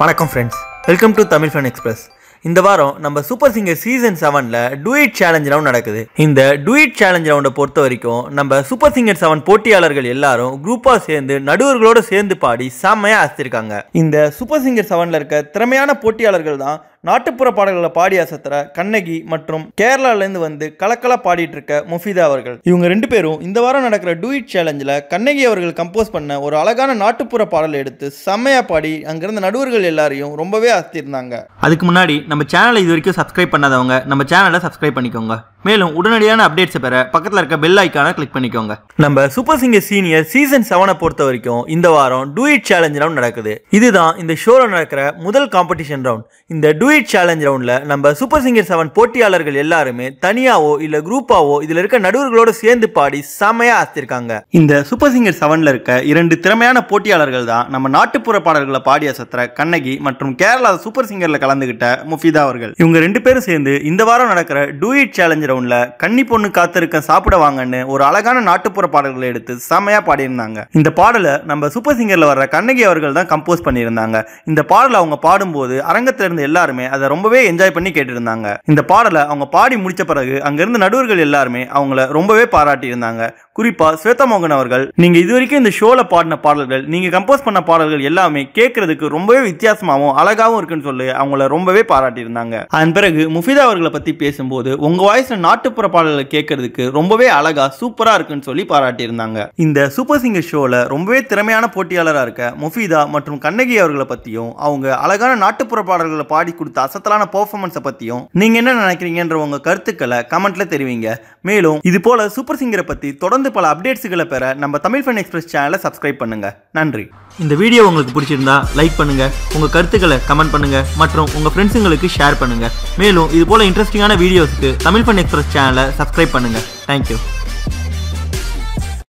வணக்கம் friends welcome to Tamil fun express இந்த வாரம் நம்ம சூப்பர் சிங்கர் சீசன் செவனில் டூயிட் சேலஞ்ச் ரவுண்ட் நடக்குது இந்த டூயிட் சேலஞ்ச் ரவுண்டை பொறுத்த வரைக்கும் நம்ம சூப்பர் சிங்கர் செவன் போட்டியாளர்கள் எல்லாரும் குரூப்பாக சேர்ந்து நடுவர்களோடு சேர்ந்து பாடி செம்மையாக அசைச்சிருக்காங்க இந்த சூப்பர் சிங்கர் செவனில் இருக்க திறமையான போட்டியாளர்கள் தான் நாட்டுப்புற பாடல்களை பாடி அசத்துற கண்ணகி மற்றும் கேரளாலேருந்து வந்து கலக்கல பாடிட்டு இருக்க முஃபிதா அவர்கள் இவங்க ரெண்டு பேரும் இந்த வாரம் நடக்கிற டூயிட் சேலஞ்சில் கண்ணகி அவர்கள் கம்போஸ் பண்ண ஒரு அழகான நாட்டுப்புற பாடல் எடுத்து செம்மையா பாடி அங்கிருந்த நடுவர்கள் எல்லாரையும் ரொம்பவே அசத்திருந்தாங்க அதுக்கு முன்னாடி நம்ம சேனலை இது வரைக்கும் சப்ஸ்கிரைப் பண்ணாதவங்க நம்ம சேனலை சப்ஸ்கிரைப் பண்ணிக்கோங்க மேலும் உடனடியான அப்டேட்ஸை பெற பக்கத்தில் இருக்க பெல் ஐக்கான கிளிக் பண்ணிக்கோங்க நம்ம சூப்பர் சிங்கர் சீனியர் சீசன் செவனை பொறுத்த வரைக்கும் இந்த வாரம் டூ இட் சேலஞ்ச் ரவுண்ட் நடக்குது இதுதான் இந்த ஷோவில் நடக்கிற முதல் காம்படிஷன் ரவுண்ட் இந்த டூ ஸ்பிரிட் சேலஞ்ச் ரவுண்டில் நம்ம சூப்பர் சிங்கர் செவன் போட்டியாளர்கள் எல்லாருமே தனியாவோ இல்லை குரூப்பாவோ இதில் இருக்க நடுவர்களோட சேர்ந்து பாடி செமையாக அசத்திருக்காங்க இந்த சூப்பர் சிங்கர் செவனில் இருக்க இரண்டு திறமையான போட்டியாளர்கள் தான் நம்ம நாட்டுப்புற பாடல்களை பாடி அசத்துற கண்ணகி மற்றும் கேரளா சூப்பர் சிங்கரில் கலந்துகிட்ட முஃபிதா அவர்கள் இவங்க ரெண்டு பேரும் சேர்ந்து இந்த வாரம் நடக்கிற டூ இட் சேலஞ்ச் ரவுண்டில் கன்னி பொண்ணு காத்திருக்க சாப்பிட வாங்கன்னு ஒரு அழகான நாட்டுப்புற பாடல்களை எடுத்து செமையாக பாடியிருந்தாங்க இந்த பாடலை நம்ம சூப்பர் சிங்கரில் வர்ற கண்ணகி அவர்கள் தான் கம்போஸ் பண்ணியிருந்தாங்க இந்த பாடலை அவங்க பாடும்போது அரங்கத்திலிருந்து எல்லாருமே எல்லாருமே அதை ரொம்பவே என்ஜாய் பண்ணி கேட்டிருந்தாங்க இந்த பாடலை அவங்க பாடி முடிச்ச பிறகு அங்கிருந்து நடுவர்கள் எல்லாருமே அவங்கள ரொம்பவே பாராட்டி இருந்தாங்க குறிப்பா ஸ்வேதா மோகன் அவர்கள் நீங்க இது வரைக்கும் இந்த ஷோல பாடின பாடல்கள் நீங்க கம்போஸ் பண்ண பாடல்கள் எல்லாமே கேட்கறதுக்கு ரொம்பவே வித்தியாசமாகவும் அழகாகவும் இருக்குன்னு சொல்லி அவங்கள ரொம்பவே பாராட்டி இருந்தாங்க அதன் பிறகு முஃபிதா அவர்களை பத்தி பேசும்போது உங்க வாய்ஸ்ல நாட்டுப்புற பாடல்கள் கேட்கறதுக்கு ரொம்பவே அழகா சூப்பரா இருக்குன்னு சொல்லி பாராட்டி இருந்தாங்க இந்த சூப்பர் சிங்கர் ஷோல ரொம்பவே திறமையான போட்டியாளராக இருக்க முஃபிதா மற்றும் கண்ணகி அவர்களை பத்தியும் அவங்க அழகான நாட்டுப்புற பாடல்களை பாடி கொடுத்த அசத்தலான பர்ஃபார்மன்ஸை பற்றியும் நீங்கள் என்ன நினைக்கிறீங்கன்ற உங்கள் கருத்துக்களை கமெண்ட்டில் தெரிவிங்க மேலும் இது போல் சூப்பர் சிங்கரை பற்றி தொடர்ந்து பல அப்டேட்ஸுகளை பெற நம்ம தமிழ் ஃபன் எக்ஸ்பிரஸ் சேனலை சப்ஸ்கிரைப் பண்ணுங்கள் நன்றி இந்த வீடியோ உங்களுக்கு பிடிச்சிருந்தா லைக் பண்ணுங்கள் உங்கள் கருத்துக்களை கமெண்ட் பண்ணுங்கள் மற்றும் உங்கள் ஃப்ரெண்ட்ஸுங்களுக்கு ஷேர் பண்ணுங்கள் மேலும் இது போல் இன்ட்ரெஸ்டிங்கான வீடியோஸுக்கு தமிழ் ஃபன் எக்ஸ்பிரஸ் சேனலை சப்ஸ்கிரைப் பண்ணுங்கள் தேங்க்யூ